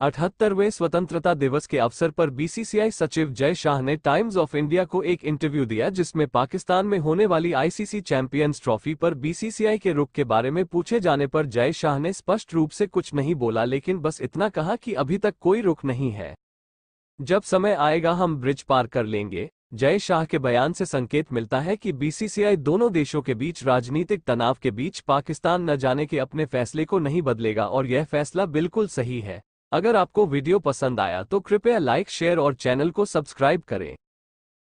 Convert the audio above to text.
अठहत्तरवें स्वतंत्रता दिवस के अवसर पर बीसीसीआई सचिव जय शाह ने टाइम्स ऑफ इंडिया को एक इंटरव्यू दिया जिसमें पाकिस्तान में होने वाली आईसीसी चैंपियंस ट्रॉफी पर बीसीसीआई के रुख के बारे में पूछे जाने पर जय शाह ने स्पष्ट रूप से कुछ नहीं बोला लेकिन बस इतना कहा कि अभी तक कोई रुख नहीं है जब समय आएगा हम ब्रिज पार कर लेंगे जय शाह के बयान से संकेत मिलता है कि बीसीसीआई दोनों देशों के बीच राजनीतिक तनाव के बीच पाकिस्तान न जाने के अपने फैसले को नहीं बदलेगा और यह फैसला बिल्कुल सही है अगर आपको वीडियो पसंद आया तो कृपया लाइक शेयर और चैनल को सब्सक्राइब करें